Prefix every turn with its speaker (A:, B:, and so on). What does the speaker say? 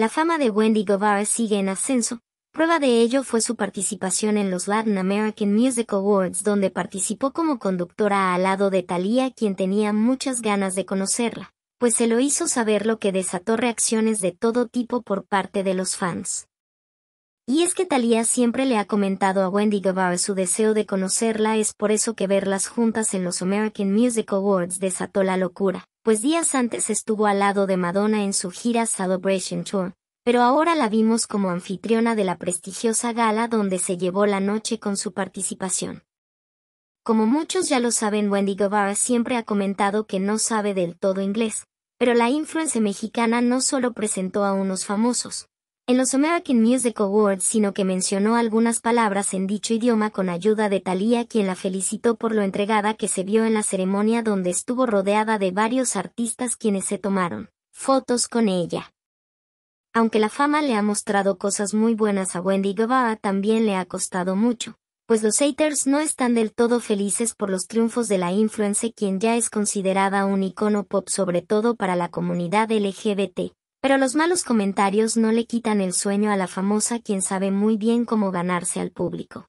A: La fama de Wendy Guevara sigue en ascenso, prueba de ello fue su participación en los Latin American Music Awards donde participó como conductora al lado de Thalía quien tenía muchas ganas de conocerla, pues se lo hizo saber lo que desató reacciones de todo tipo por parte de los fans. Y es que Thalía siempre le ha comentado a Wendy Guevara su deseo de conocerla es por eso que verlas juntas en los American Music Awards desató la locura pues días antes estuvo al lado de Madonna en su gira Celebration Tour, pero ahora la vimos como anfitriona de la prestigiosa gala donde se llevó la noche con su participación. Como muchos ya lo saben, Wendy Guevara siempre ha comentado que no sabe del todo inglés, pero la influencia mexicana no solo presentó a unos famosos, en los American Music Awards, sino que mencionó algunas palabras en dicho idioma con ayuda de Thalía, quien la felicitó por lo entregada que se vio en la ceremonia donde estuvo rodeada de varios artistas quienes se tomaron fotos con ella. Aunque la fama le ha mostrado cosas muy buenas a Wendy Guevara, también le ha costado mucho, pues los haters no están del todo felices por los triunfos de la influencer quien ya es considerada un icono pop sobre todo para la comunidad LGBT. Pero los malos comentarios no le quitan el sueño a la famosa quien sabe muy bien cómo ganarse al público.